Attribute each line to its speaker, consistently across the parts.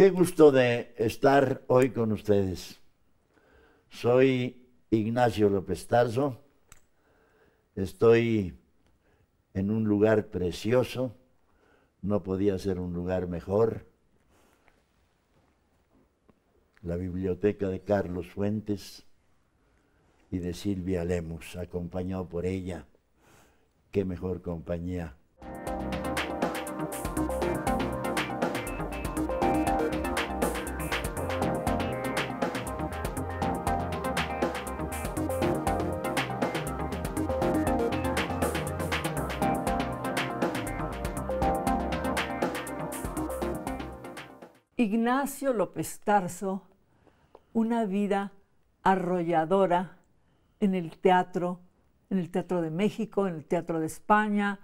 Speaker 1: Qué gusto de estar hoy con ustedes. Soy Ignacio López Tarso. Estoy en un lugar precioso. No podía ser un lugar mejor. La biblioteca de Carlos Fuentes y de Silvia Lemus, acompañado por ella. Qué mejor compañía
Speaker 2: Ignacio López Tarso una vida arrolladora en el teatro, en el Teatro de México, en el Teatro de España,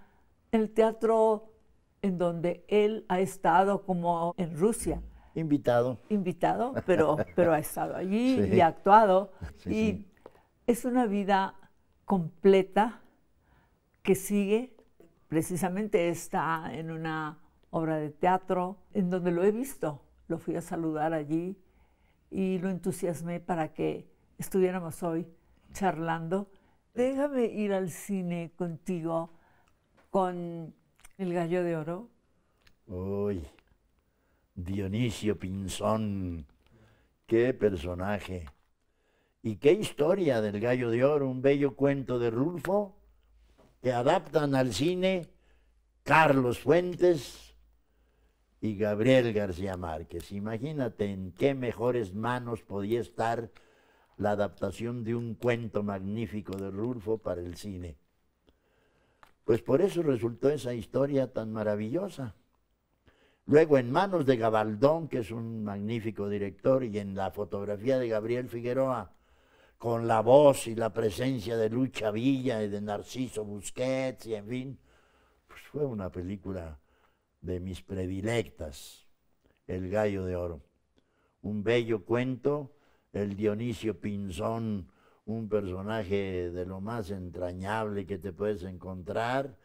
Speaker 2: en el teatro en donde él ha estado como en Rusia. Invitado. Invitado, pero, pero ha estado allí y ha actuado. y es una vida completa que sigue. Precisamente está en una obra de teatro en donde lo he visto lo fui a saludar allí y lo entusiasmé para que estuviéramos hoy charlando. Déjame ir al cine contigo con El Gallo de Oro.
Speaker 1: Uy, Dionisio Pinzón, qué personaje. Y qué historia del Gallo de Oro, un bello cuento de Rulfo que adaptan al cine Carlos Fuentes, y Gabriel García Márquez. Imagínate en qué mejores manos podía estar la adaptación de un cuento magnífico de Rulfo para el cine. Pues por eso resultó esa historia tan maravillosa. Luego en manos de Gabaldón, que es un magnífico director, y en la fotografía de Gabriel Figueroa, con la voz y la presencia de Lucha Villa y de Narciso Busquets, y en fin, pues fue una película de mis predilectas, El Gallo de Oro. Un bello cuento, el Dionisio Pinzón, un personaje de lo más entrañable que te puedes encontrar,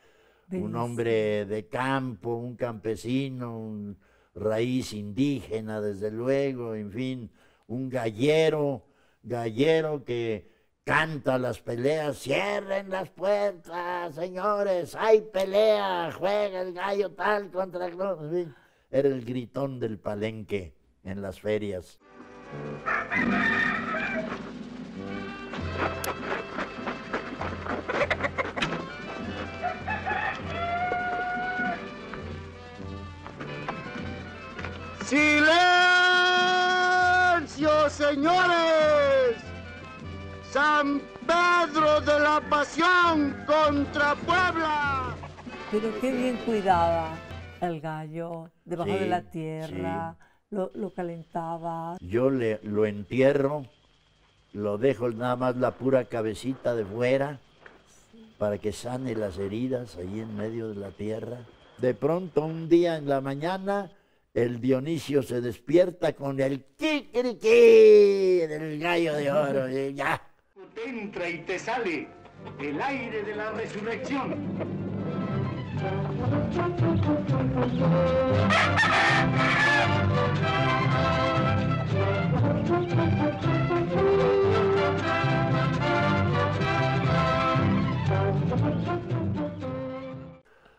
Speaker 1: un hombre de campo, un campesino, un raíz indígena, desde luego, en fin, un gallero, gallero que canta las peleas, cierren las puertas, señores, hay pelea, juega el gallo tal contra el... Era el gritón del palenque en las ferias. ¡Silencio, señores! San Pedro de la Pasión contra Puebla.
Speaker 2: Pero qué bien cuidaba el gallo debajo de la tierra, lo, calentaba.
Speaker 1: Yo le, lo entierro, lo dejo nada más la pura cabecita de fuera para que sane las heridas ahí en medio de la tierra. De pronto un día en la mañana el Dionisio se despierta con el quiquiriquí del gallo de oro. Y ya entra y te sale el aire de la resurrección.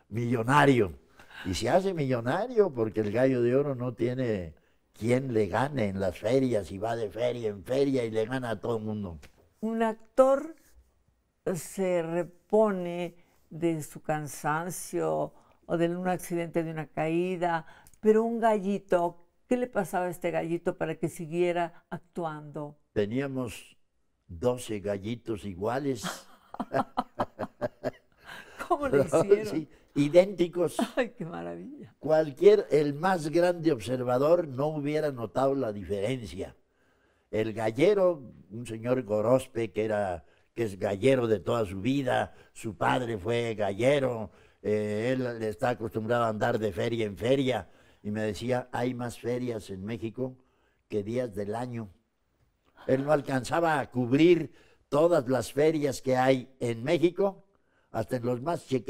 Speaker 1: Millonario. Y se hace millonario porque el gallo de oro no tiene quien le gane en las ferias y va de feria en feria y le gana a todo el mundo
Speaker 2: un actor se repone de su cansancio o de un accidente, de una caída, pero un gallito, ¿qué le pasaba a este gallito para que siguiera actuando?
Speaker 1: Teníamos 12 gallitos iguales. ¿Cómo le hicieron? idénticos. Ay, qué maravilla. Cualquier, el más grande observador no hubiera notado la diferencia el gallero, un señor Gorospe que era que es gallero de toda su vida, su padre fue gallero, eh, él está acostumbrado a andar de feria en feria y me decía, hay más ferias en México que días del año. Él no alcanzaba a cubrir todas las ferias que hay en México, hasta en los más eh,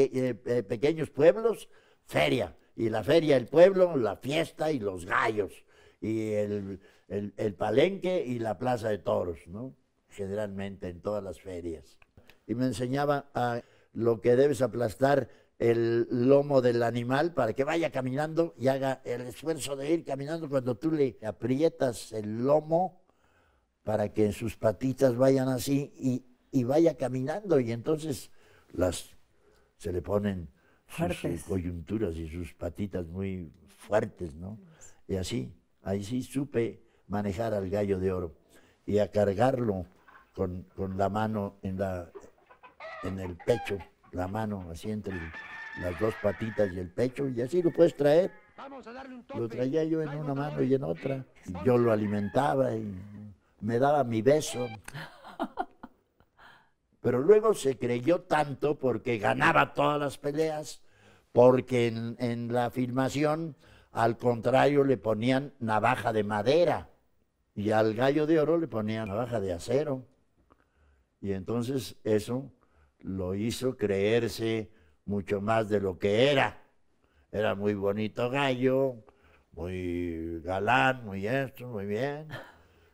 Speaker 1: eh, pequeños pueblos, feria. Y la feria, del pueblo, la fiesta y los gallos. Y el, el, palenque y la plaza de toros, ¿no? generalmente en todas las ferias. Y me enseñaba a lo que debes aplastar el lomo del animal para que vaya caminando y haga el esfuerzo de ir caminando cuando tú le aprietas el lomo para que sus patitas vayan así y, vaya caminando y entonces las se le ponen sus eh, coyunturas y sus patitas muy fuertes, ¿no? Y así, ahí sí supe manejar al gallo de oro y a cargarlo con, la mano en, la, en el pecho, la mano así entre las dos patitas y el pecho, y así lo puedes traer. Lo traía yo en una mano y en otra. yo lo alimentaba y me daba mi beso. Pero luego se creyó tanto porque ganaba todas las peleas, porque en, en la filmación, al contrario, le ponían navaja de madera y al gallo de oro le ponía navaja de acero. Y entonces eso lo hizo creerse mucho más de lo que era. Era muy bonito gallo, muy galán, muy esto, muy bien.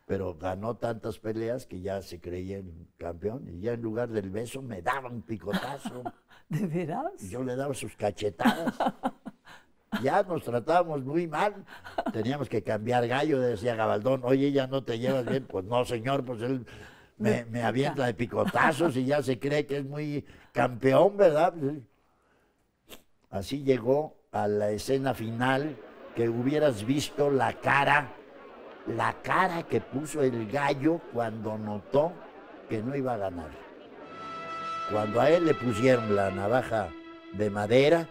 Speaker 1: Pero ganó tantas peleas que ya se creía campeón. Y ya en lugar del beso me daba un picotazo. ¿De veras? Yo le daba sus cachetadas. Ya nos tratábamos muy mal, teníamos que cambiar gallo, decía Gabaldón, oye, ya no te llevas bien, pues no, señor, pues él me, me avienta de picotazos y ya se cree que es muy campeón, ¿verdad? Así llegó a la escena final que hubieras visto la cara, la cara que puso el gallo cuando notó que no iba a ganar. Cuando a él le pusieron la navaja de madera,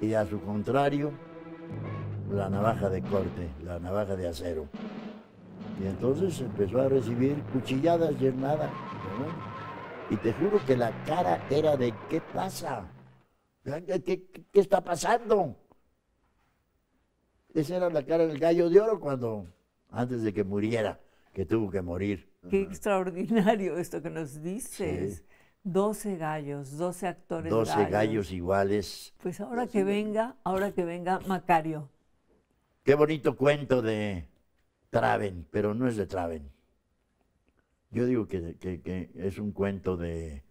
Speaker 1: y a su contrario la navaja de corte, la navaja de acero. Y entonces empezó a recibir cuchilladas llenadas. Y te juro que la cara era de ¿qué pasa? ¿Qué, qué, está pasando? Esa era la cara del gallo de oro cuando, antes de que muriera, que tuvo que morir. Qué
Speaker 2: extraordinario esto que nos dices. 12 gallos, 12 actores 12 gallos. iguales. Pues ahora que venga, ahora que venga Macario.
Speaker 1: Qué bonito cuento de Traven, pero no es de Traven. Yo digo que, que es un cuento de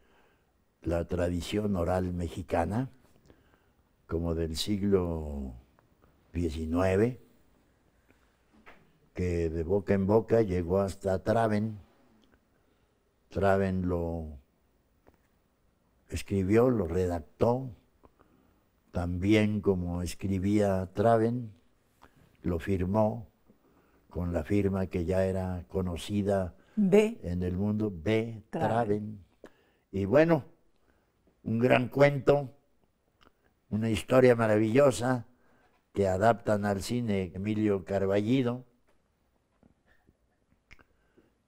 Speaker 1: la tradición oral mexicana, como del siglo XIX, que de boca en boca llegó hasta Traven. Traven lo escribió, lo redactó, también como escribía Traven, lo firmó con la firma que ya era conocida
Speaker 2: en
Speaker 1: el mundo, B. Traven. Y bueno, un gran cuento, una historia maravillosa que adaptan al cine Emilio Carballido.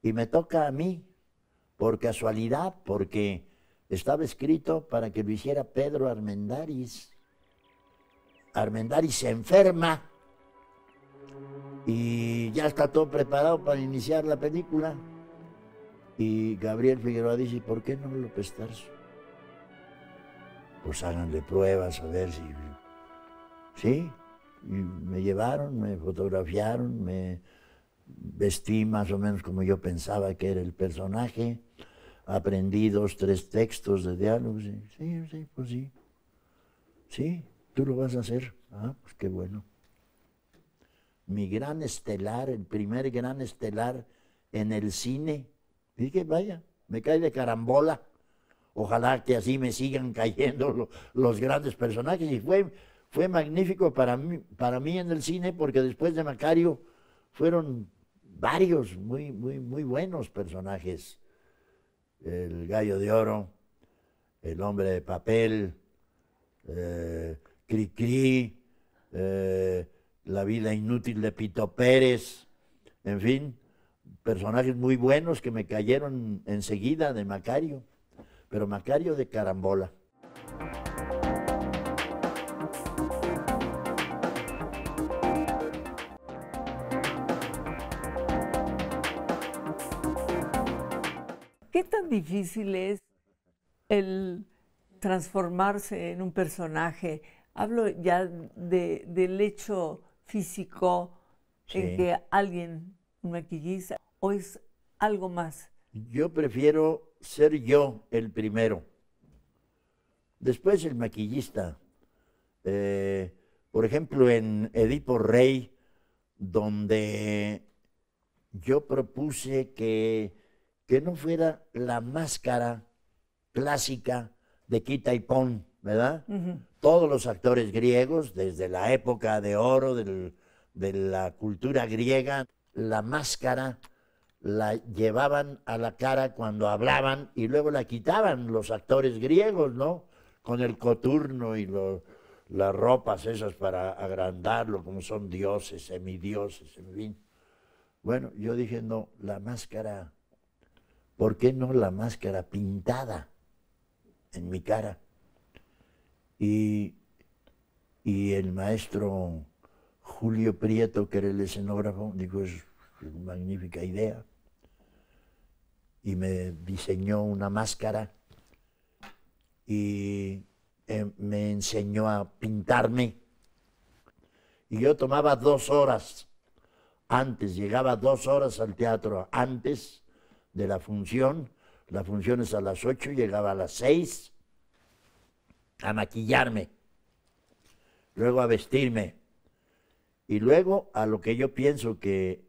Speaker 1: Y me toca a mí, por casualidad, porque estaba escrito para que lo hiciera Pedro Armendáriz. Armendáriz se enferma y ya está todo preparado para iniciar la película. Y Gabriel Figueroa dice, ¿por qué no lo Tarso? Pues háganle pruebas a ver si... Sí, y me llevaron, me fotografiaron, me vestí más o menos como yo pensaba que era el personaje aprendí dos, tres textos de diálogos. sí, sí, pues sí. Sí, tú lo vas a hacer. Ah, pues qué bueno. Mi gran estelar, el primer gran estelar en el cine. dije, vaya, me cae de carambola. Ojalá que así me sigan cayendo los grandes personajes. Y fue, fue magnífico para mí, para mí en el cine porque después de Macario fueron varios muy, muy, muy buenos personajes el gallo de oro, el hombre de papel, Cricri, eh, eh, la vida inútil de Pito Pérez, en fin, personajes muy buenos que me cayeron enseguida de Macario, pero Macario de carambola.
Speaker 2: difícil es el transformarse en un personaje. Hablo ya del hecho físico en que alguien, un maquillista, o es algo
Speaker 1: más. Yo prefiero ser yo el primero. Después el maquillista. Eh, por ejemplo, en Edipo Rey, donde yo propuse que que no fuera la máscara clásica de quita y pon, ¿verdad? Todos los actores griegos, desde la época de oro de la cultura griega, la máscara la llevaban a la cara cuando hablaban y luego la quitaban los actores griegos, ¿no? Con el coturno y las ropas esas para agrandarlo, como son dioses, semidioses, en fin. Bueno, yo dije, no, la máscara ¿por qué no la máscara pintada en mi cara? Y, el maestro Julio Prieto, que era el escenógrafo, dijo, es una magnífica idea. Y me diseñó una máscara y eh, me enseñó a pintarme. Y yo tomaba dos horas antes, llegaba dos horas al teatro antes de la función. La función es a las 8, llegaba a las 6 a maquillarme, luego a vestirme y luego a lo que yo pienso que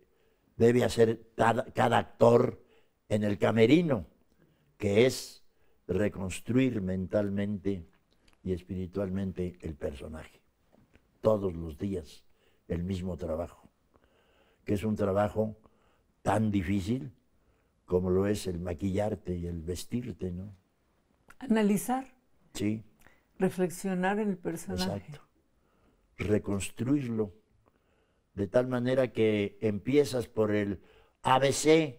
Speaker 1: debe hacer cada actor en el camerino, que es reconstruir mentalmente y espiritualmente el personaje. Todos los días el mismo trabajo, que es un trabajo tan difícil como lo es el maquillarte y el vestirte, ¿no?
Speaker 2: Analizar. Sí. Reflexionar en el personaje.
Speaker 1: Exacto. Reconstruirlo. De tal manera que empiezas por el ABC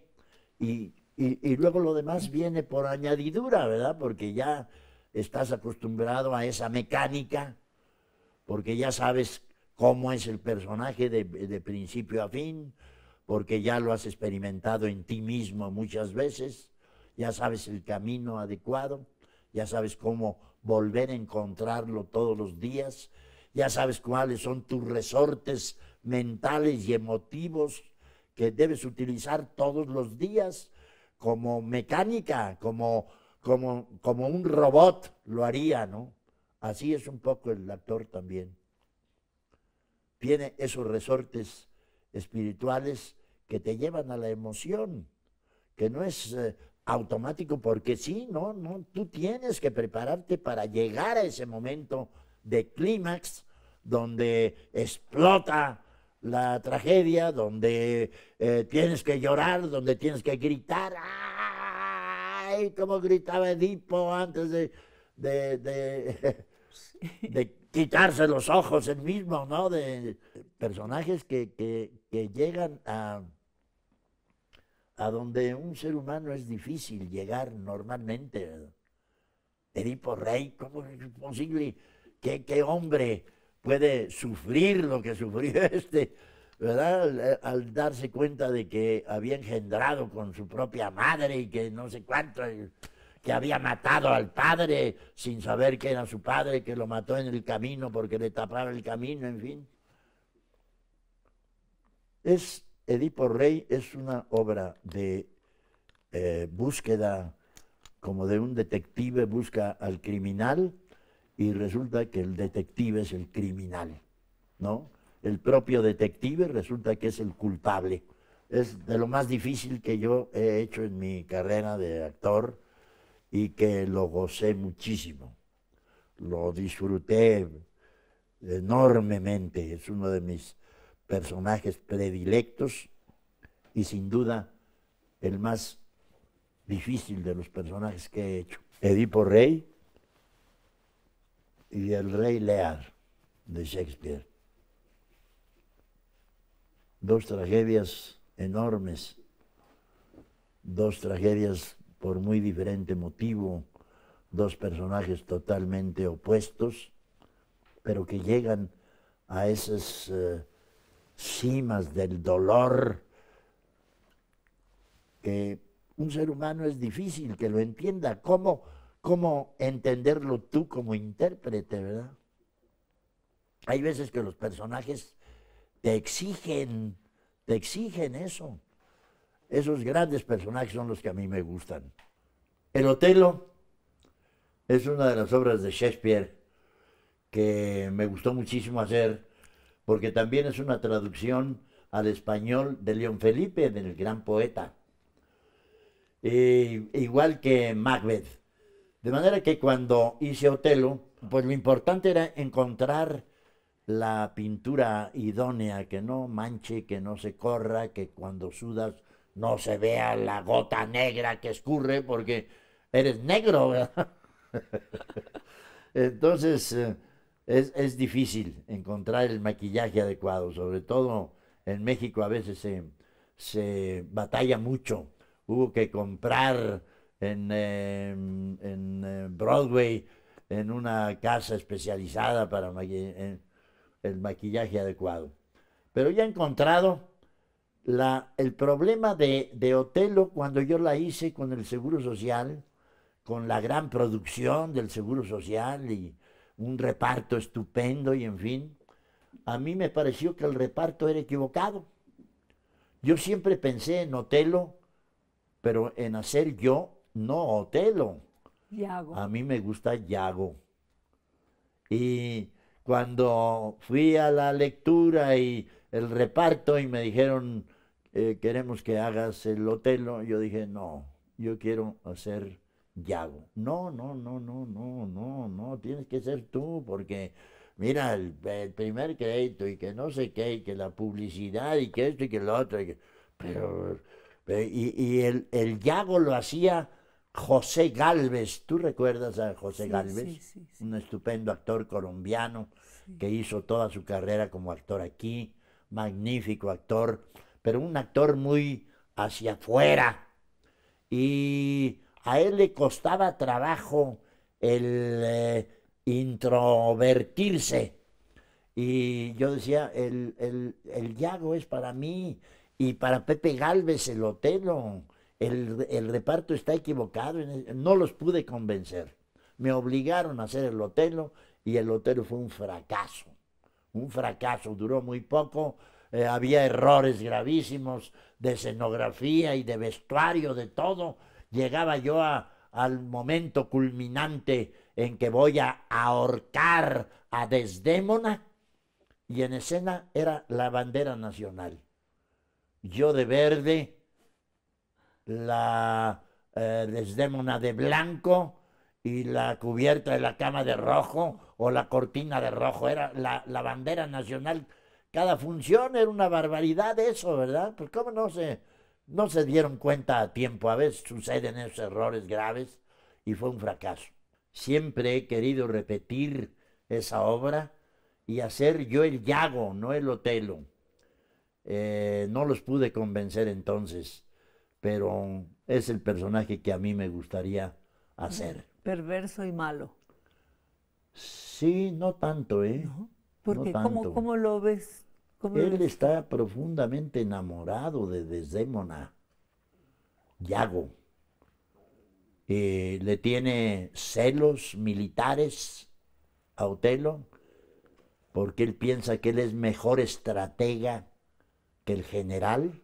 Speaker 1: y, y, luego lo demás viene por añadidura, ¿verdad? Porque ya estás acostumbrado a esa mecánica, porque ya sabes cómo es el personaje de, de principio a fin, porque ya lo has experimentado en ti mismo muchas veces, ya sabes el camino adecuado, ya sabes cómo volver a encontrarlo todos los días, ya sabes cuáles son tus resortes mentales y emotivos que debes utilizar todos los días como mecánica, como, como, como un robot lo haría, ¿no? Así es un poco el actor también. Tiene esos resortes espirituales que te llevan a la emoción, que no es eh, automático porque sí, no, no, tú tienes que prepararte para llegar a ese momento de clímax donde explota la tragedia, donde eh, tienes que llorar, donde tienes que gritar, ¡ay! Como gritaba Edipo antes de, de, de, quitarse los ojos el mismo, ¿no? De personajes que, llegan a, a donde un ser humano es difícil llegar normalmente. Edipo Rey, ¿cómo es posible? que qué hombre puede sufrir lo que sufrió este? ¿Verdad? Al, darse cuenta de que había engendrado con su propia madre y que no sé cuánto que había matado al padre sin saber que era su padre, que lo mató en el camino porque le tapaba el camino, en fin. Es Edipo Rey es una obra de eh, búsqueda como de un detective busca al criminal y resulta que el detective es el criminal, ¿no? El propio detective resulta que es el culpable. Es de lo más difícil que yo he hecho en mi carrera de actor y que lo gocé muchísimo. Lo disfruté eh, enormemente. Es uno de mis personajes predilectos y sin duda el más difícil de los personajes que he hecho. Edipo Rey y el Rey Lear de Shakespeare. Dos tragedias enormes, dos tragedias por muy diferente motivo, dos personajes totalmente opuestos, pero que llegan a esas eh, cimas del dolor que un ser humano es difícil que lo entienda. ¿Cómo, cómo entenderlo tú como intérprete, verdad? Hay veces que los personajes te exigen, te exigen eso. Esos grandes personajes son los que a mí me gustan. El Otelo es una de las obras de Shakespeare que me gustó muchísimo hacer, porque también es una traducción al español de León Felipe, del gran poeta. igual que Macbeth. De manera que cuando hice Otelo, pues lo importante era encontrar la pintura idónea, que no manche, que no se corra, que cuando sudas no se vea la gota negra que escurre porque eres negro. Entonces eh, es, difícil encontrar el maquillaje adecuado, sobre todo en México a veces se, batalla mucho. Hubo que comprar en, em, eh, Broadway, en una casa especializada para el maquillaje adecuado. Pero ya he encontrado el problema de, de Otelo cuando yo la hice con el Seguro Social, con la gran producción del Seguro Social y un reparto estupendo y en fin, a mí me pareció que el reparto era equivocado. Yo siempre pensé en Otelo, pero en hacer yo, no Otelo. Yago. A mí me gusta Yago. Y cuando fui a la lectura y el reparto y me dijeron, eh, queremos que hagas el Otelo. Yo dije, no, yo quiero hacer Yago. No, no, no, no, no, no, no, tienes que ser tú porque mira, el, primer crédito y que no sé qué, y que la publicidad y que esto y que lo otro. Y pero, y, el, el, Yago lo hacía José Galvez. ¿Tú recuerdas a José Galvez? Un estupendo actor colombiano que hizo toda su carrera como actor aquí magnífico actor, pero un actor muy hacia afuera. Y a él le costaba trabajo el eh, introvertirse. Y yo decía, el, el, Yago es para mí y para Pepe Galvez el Otelo. El, el reparto está equivocado. No los pude convencer. Me obligaron a hacer el Otelo y el Otelo fue un fracaso un fracaso, duró muy poco, eh, había errores gravísimos de escenografía y de vestuario, de todo. Llegaba yo al momento culminante en que voy a ahorcar a Desdémona y en escena era la bandera nacional. Yo de verde, la eh, Desdémona de blanco, y la cubierta de la cama de rojo o la cortina de rojo, era la, bandera nacional. Cada función era una barbaridad eso, ¿verdad? Pues cómo no se, no se dieron cuenta a tiempo, a veces suceden esos errores graves y fue un fracaso. Siempre he querido repetir esa obra y hacer yo el Yago, no el Otelo. Eh, no los pude convencer entonces, pero es el personaje que a mí me gustaría hacer
Speaker 2: perverso y malo.
Speaker 1: Sí, no tanto, ¿eh? Porque ¿cómo,
Speaker 2: lo ves? Él
Speaker 1: está profundamente enamorado de Desdémona, Yago. Eh, le tiene celos militares a Otelo porque él piensa que él es mejor estratega que el general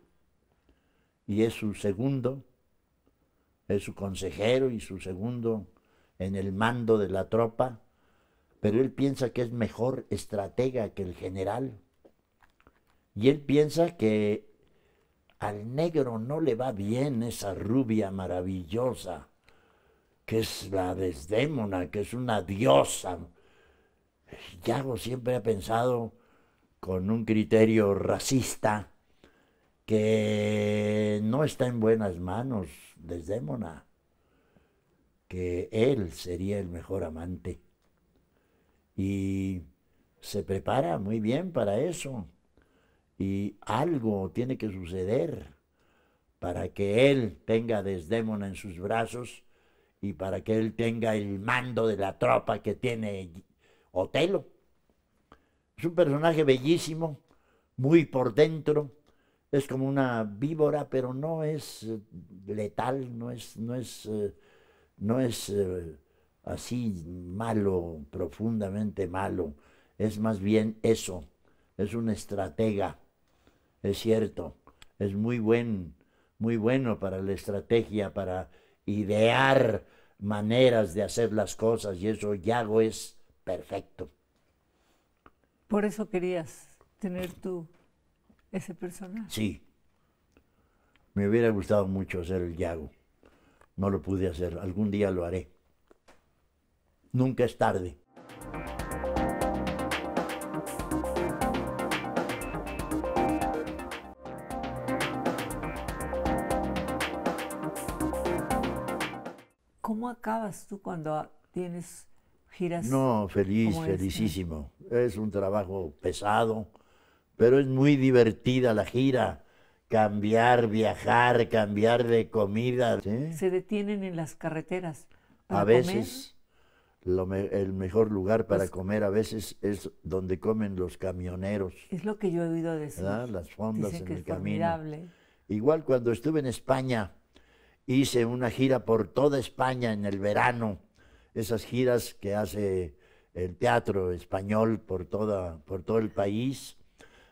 Speaker 1: y es su segundo, es su consejero y su segundo en el mando de la tropa, pero él piensa que es mejor estratega que el general. Y él piensa que al negro no le va bien esa rubia maravillosa, que es la desdémona, que es una diosa. Yago siempre ha pensado con un criterio racista que no está en buenas manos desdémona que él sería el mejor amante. Y se prepara muy bien para eso. Y algo tiene que suceder para que él tenga a Desdémona en sus brazos y para que él tenga el mando de la tropa que tiene Otelo. Es un personaje bellísimo, muy por dentro, es como una víbora, pero no es eh, letal, no es, no es eh, no es eh, así malo, profundamente malo, es más bien eso, es una estratega, es cierto, es muy buen, muy bueno para la estrategia, para idear maneras de hacer las cosas y eso Yago es perfecto.
Speaker 2: Por eso querías tener tú ese personaje.
Speaker 1: Sí. Me hubiera gustado mucho ser el Yago. No lo pude hacer, algún día lo haré. Nunca es tarde.
Speaker 2: ¿Cómo acabas tú cuando tienes giras? No, feliz, este? felicísimo.
Speaker 1: Es un trabajo pesado, pero es muy divertida la gira cambiar, viajar, cambiar de comida. Se
Speaker 2: detienen en las carreteras. a veces
Speaker 1: el mejor lugar para comer a veces es donde comen los camioneros.
Speaker 2: Es lo que yo he oído decir. Las
Speaker 1: fondas en que el es camino. Igual cuando estuve en España, hice una gira por toda España en el verano. Esas giras que hace el teatro español por, toda, por todo el país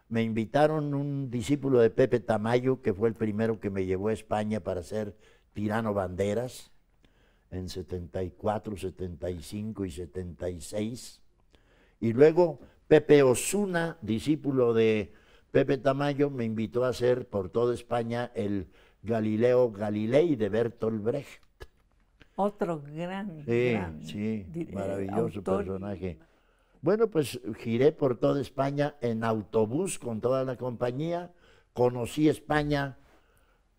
Speaker 1: me invitaron un discípulo de Pepe Tamayo, que fue el primero que me llevó a España para ser tirano banderas, en 74, 75 y 76. Y luego Pepe Osuna, discípulo de Pepe Tamayo, me invitó a hacer por toda España el Galileo Galilei de Bertolt Brecht.
Speaker 2: Otro gran, eh,
Speaker 1: maravilloso personaje. Bueno, pues giré por toda España en autobús con toda la compañía, conocí España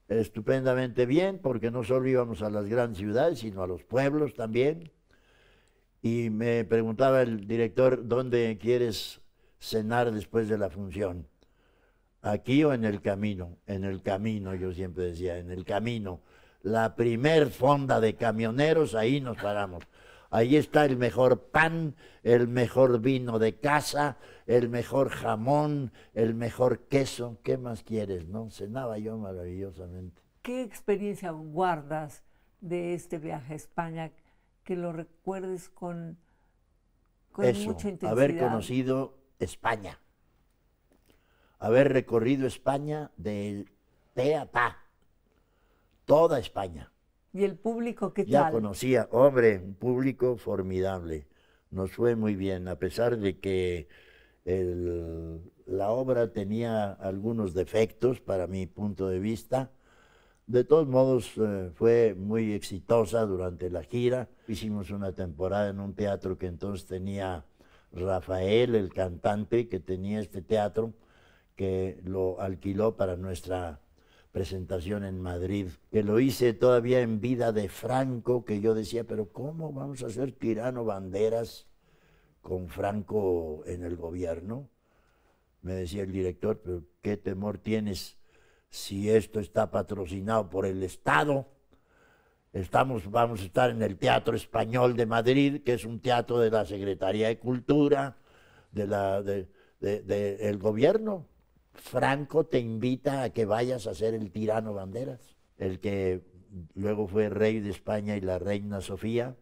Speaker 1: estupendamente bien, porque no solo íbamos a las grandes ciudades, sino a los pueblos también. Y me preguntaba el director, ¿dónde quieres cenar después de la función? ¿Aquí o en el camino? En el camino, yo siempre decía, en el camino. La primer fonda de camioneros, ahí nos paramos. Ahí está el mejor pan, el mejor vino de casa, el mejor jamón, el mejor queso. ¿Qué más quieres? No cenaba yo maravillosamente.
Speaker 2: ¿Qué experiencia guardas de este viaje a España que lo recuerdes con,
Speaker 1: mucha intensidad? Haber conocido España, haber recorrido España de pe a pa, toda España
Speaker 2: ¿Y el público qué ya tal? Ya conocía,
Speaker 1: hombre, un público formidable. Nos fue muy bien, a pesar de que la obra tenía algunos defectos para mi punto de vista. De todos modos, eh, fue muy exitosa durante la gira. Hicimos una temporada en un teatro que entonces tenía Rafael, el cantante, que tenía este teatro, que lo alquiló para nuestra presentación en Madrid, que lo hice todavía en vida de Franco, que yo decía, pero ¿cómo vamos a hacer tirano banderas con Franco en el gobierno? Me decía el director, pero ¿qué temor tienes si esto está patrocinado por el Estado? Estamos, vamos a estar en el Teatro Español de Madrid, que es un teatro de la Secretaría de Cultura, del de la de, de el gobierno. Franco te invita a que vayas a ser el tirano Banderas, el que luego fue rey de España y la reina Sofía,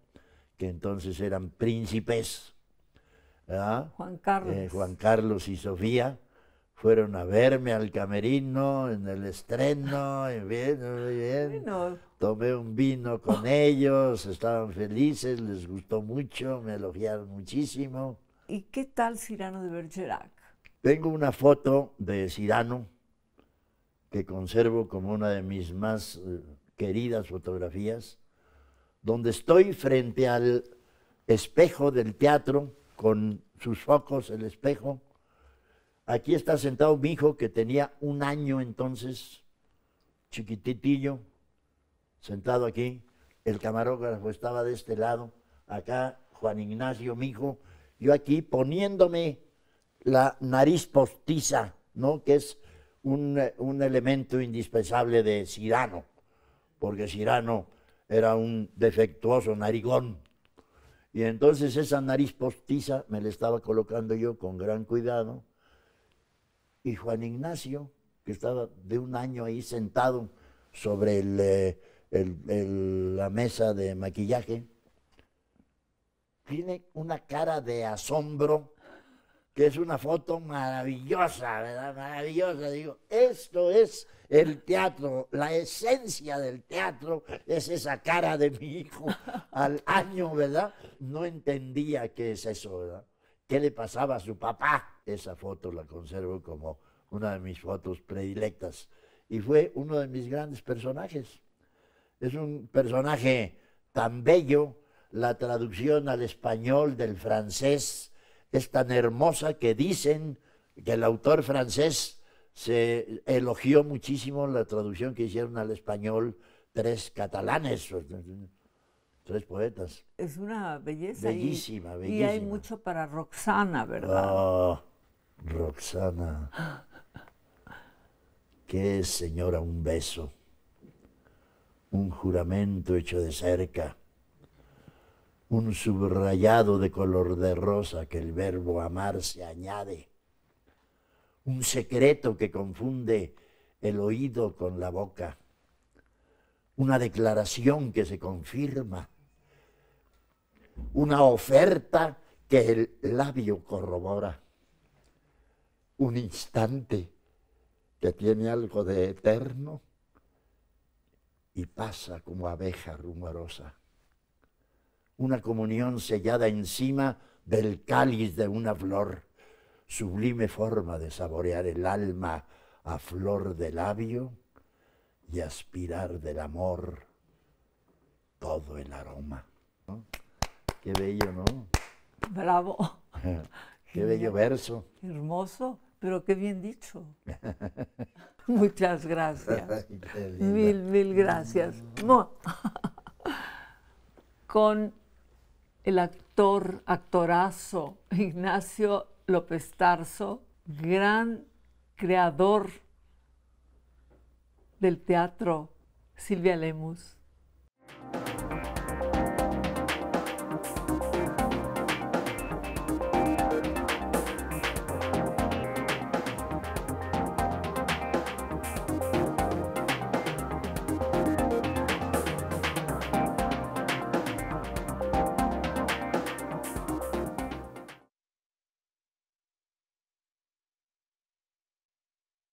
Speaker 1: que entonces eran príncipes. ¿ah?
Speaker 2: Juan Carlos. Eh, Juan
Speaker 1: Carlos y Sofía fueron a verme al camerino en el estreno, bien, muy bien. Tomé un vino con ellos, estaban felices, les gustó mucho, me elogiaron muchísimo.
Speaker 2: ¿Y qué tal Cirano de Bergerac?
Speaker 1: Tengo una foto de Cirano que conservo como una de mis más eh, queridas fotografías, donde estoy frente al espejo del teatro con sus focos, el espejo. Aquí está sentado mi hijo que tenía un año entonces, chiquititillo, sentado aquí. El camarógrafo estaba de este lado, acá Juan Ignacio, mi hijo, yo aquí poniéndome la nariz postiza, ¿no? que es eh, un, elemento indispensable de Cirano, porque Cirano era un defectuoso narigón. Y entonces esa nariz postiza me la estaba colocando yo con gran cuidado. Y Juan Ignacio, que estaba de un año ahí sentado sobre eh, la mesa de maquillaje, tiene una cara de asombro que es una foto maravillosa, ¿verdad? Maravillosa. Digo, esto es el teatro, la esencia del teatro es esa cara de mi hijo al año, ¿verdad? No entendía qué es eso, ¿verdad? ¿Qué le pasaba a su papá? Esa foto la conservo como una de mis fotos predilectas. Y fue uno de mis grandes personajes. Es un personaje tan bello, la traducción al español del francés, es tan hermosa que dicen que el autor francés se elogió muchísimo la traducción que hicieron al español tres catalanes, pues, tres poetas. Es una belleza. Bellísima, bellísima. Y hay
Speaker 2: mucho para Roxana, ¿verdad?
Speaker 1: Oh, Roxana. ¿Qué señora, un beso? Un juramento hecho de cerca un subrayado de color de rosa que el verbo amar se añade, un secreto que confunde el oído con la boca, una declaración que se confirma, una oferta que el labio corrobora, un instante que tiene algo de eterno y pasa como abeja rumorosa una comunión sellada encima del cáliz de una flor, sublime forma de saborear el alma a flor de labio y aspirar del amor todo el aroma. Qué bello, ¿no? Bravo. qué bello verso.
Speaker 2: Hermoso, pero qué bien dicho. Muchas gracias. mil, mil gracias. Con el actor, actorazo Ignacio López Tarso, gran creador del teatro, Silvia Lemus.